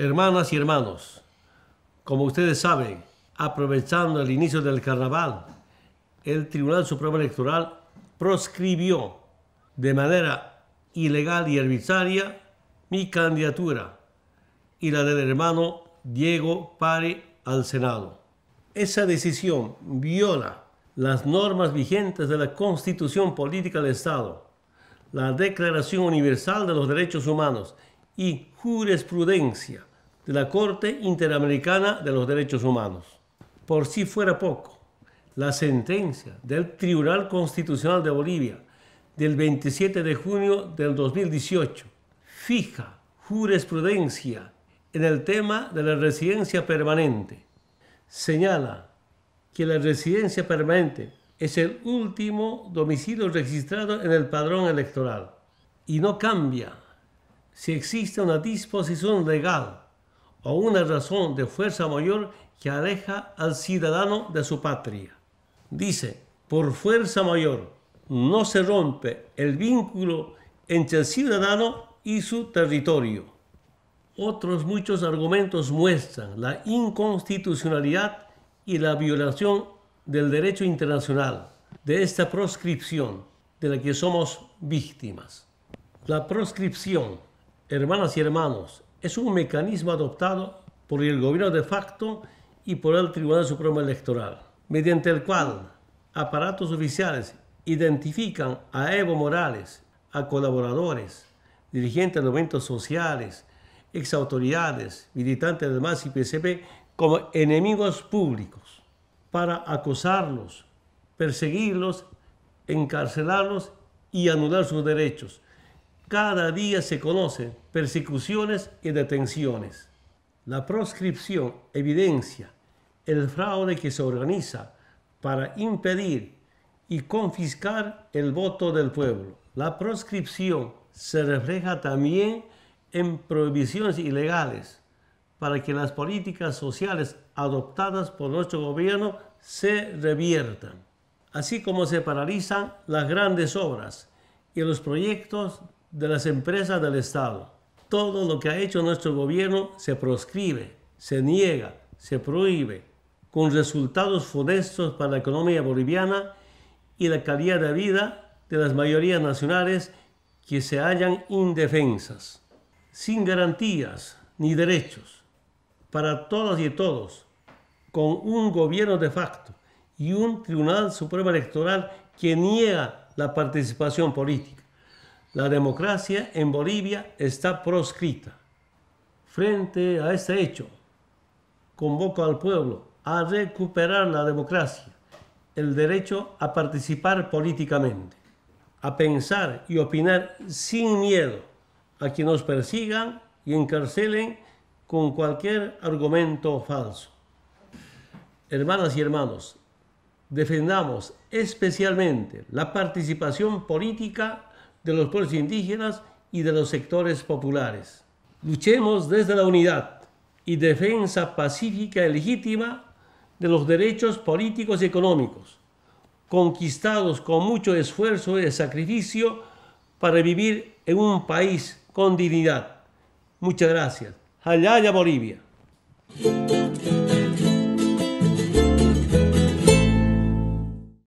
Hermanas y hermanos, como ustedes saben, aprovechando el inicio del carnaval, el Tribunal Supremo Electoral proscribió de manera ilegal y arbitraria mi candidatura y la del hermano Diego Pare al Senado. Esa decisión viola las normas vigentes de la Constitución Política del Estado, la Declaración Universal de los Derechos Humanos y jurisprudencia de la Corte Interamericana de los Derechos Humanos. Por si fuera poco, la sentencia del Tribunal Constitucional de Bolivia del 27 de junio del 2018 fija jurisprudencia en el tema de la residencia permanente. Señala que la residencia permanente es el último domicilio registrado en el padrón electoral y no cambia si existe una disposición legal o una razón de fuerza mayor que aleja al ciudadano de su patria. Dice, por fuerza mayor no se rompe el vínculo entre el ciudadano y su territorio. Otros muchos argumentos muestran la inconstitucionalidad y la violación del derecho internacional de esta proscripción de la que somos víctimas. La proscripción hermanas y hermanos, es un mecanismo adoptado por el gobierno de facto y por el Tribunal Supremo Electoral, mediante el cual aparatos oficiales identifican a Evo Morales, a colaboradores, dirigentes de movimientos sociales, exautoridades, militantes del MAS y PSP como enemigos públicos para acosarlos, perseguirlos, encarcelarlos y anular sus derechos, cada día se conocen persecuciones y detenciones. La proscripción evidencia el fraude que se organiza para impedir y confiscar el voto del pueblo. La proscripción se refleja también en prohibiciones ilegales para que las políticas sociales adoptadas por nuestro gobierno se reviertan, así como se paralizan las grandes obras y los proyectos de las empresas del Estado. Todo lo que ha hecho nuestro gobierno se proscribe, se niega, se prohíbe, con resultados funestos para la economía boliviana y la calidad de vida de las mayorías nacionales que se hallan indefensas, sin garantías ni derechos, para todas y todos, con un gobierno de facto y un Tribunal Supremo Electoral que niega la participación política la democracia en Bolivia está proscrita. Frente a este hecho, convoco al pueblo a recuperar la democracia, el derecho a participar políticamente, a pensar y opinar sin miedo a que nos persigan y encarcelen con cualquier argumento falso. Hermanas y hermanos, defendamos especialmente la participación política de los pueblos indígenas y de los sectores populares. Luchemos desde la unidad y defensa pacífica y legítima de los derechos políticos y económicos, conquistados con mucho esfuerzo y sacrificio para vivir en un país con dignidad. Muchas gracias. Allá Bolivia.